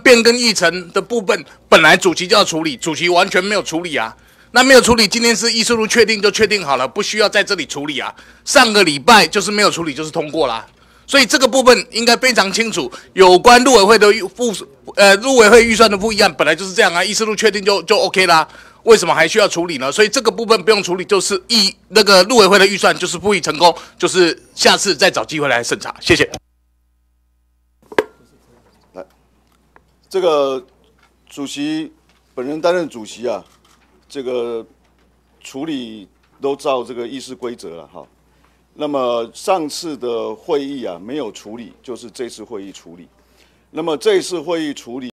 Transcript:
变更议程的部分，本来主席就要处理，主席完全没有处理啊。那没有处理，今天是议事录确定就确定好了，不需要在这里处理啊。上个礼拜就是没有处理，就是通过啦。所以这个部分应该非常清楚，有关陆委会的预付呃陆委会预算的不议案本来就是这样啊，议事录确定就就 OK 啦。为什么还需要处理呢？所以这个部分不用处理，就是议那个陆委会的预算就是复议成功，就是下次再找机会来审查。谢谢。这个主席本人担任主席啊，这个处理都照这个议事规则了哈。那么上次的会议啊没有处理，就是这次会议处理。那么这次会议处理。